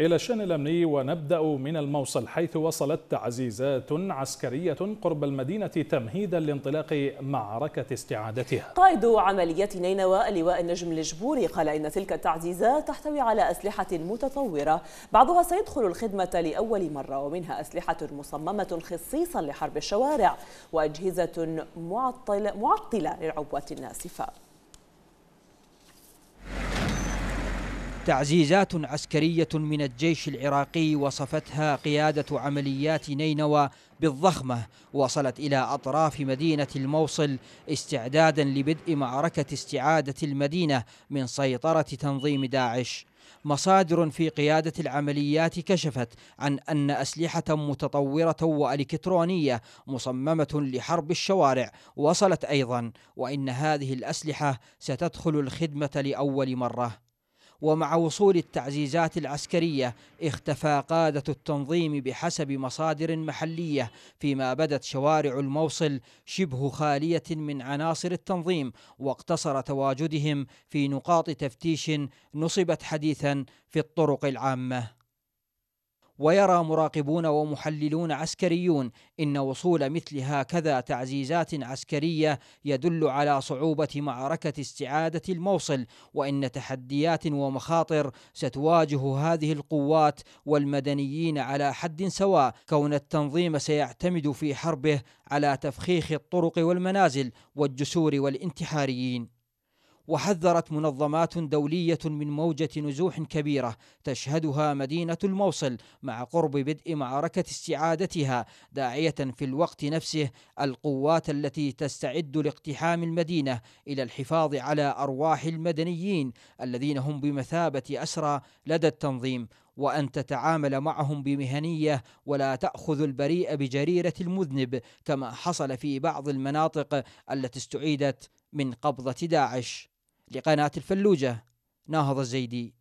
إلى الشأن الأمني ونبدأ من الموصل حيث وصلت تعزيزات عسكرية قرب المدينة تمهيدا لانطلاق معركة استعادتها قائد عمليات نينوى اللواء النجم الجبوري قال إن تلك التعزيزات تحتوي على أسلحة متطورة بعضها سيدخل الخدمة لأول مرة ومنها أسلحة مصممة خصيصا لحرب الشوارع وأجهزة معطل معطلة للعبوات الناسفة تعزيزات عسكرية من الجيش العراقي وصفتها قيادة عمليات نينوى بالضخمة وصلت إلى أطراف مدينة الموصل استعدادا لبدء معركة استعادة المدينة من سيطرة تنظيم داعش مصادر في قيادة العمليات كشفت عن أن أسلحة متطورة وإلكترونية مصممة لحرب الشوارع وصلت أيضا وإن هذه الأسلحة ستدخل الخدمة لأول مرة ومع وصول التعزيزات العسكرية اختفى قادة التنظيم بحسب مصادر محلية فيما بدت شوارع الموصل شبه خالية من عناصر التنظيم واقتصر تواجدهم في نقاط تفتيش نصبت حديثا في الطرق العامة ويرى مراقبون ومحللون عسكريون ان وصول مثل هكذا تعزيزات عسكريه يدل على صعوبه معركه استعاده الموصل وان تحديات ومخاطر ستواجه هذه القوات والمدنيين على حد سواء كون التنظيم سيعتمد في حربه على تفخيخ الطرق والمنازل والجسور والانتحاريين وحذرت منظمات دولية من موجة نزوح كبيرة تشهدها مدينة الموصل مع قرب بدء معركة استعادتها داعية في الوقت نفسه القوات التي تستعد لاقتحام المدينة إلى الحفاظ على أرواح المدنيين الذين هم بمثابة أسرى لدى التنظيم وأن تتعامل معهم بمهنية ولا تأخذ البريء بجريرة المذنب كما حصل في بعض المناطق التي استعيدت من قبضة داعش لقناة الفلوجة ناهض الزيدي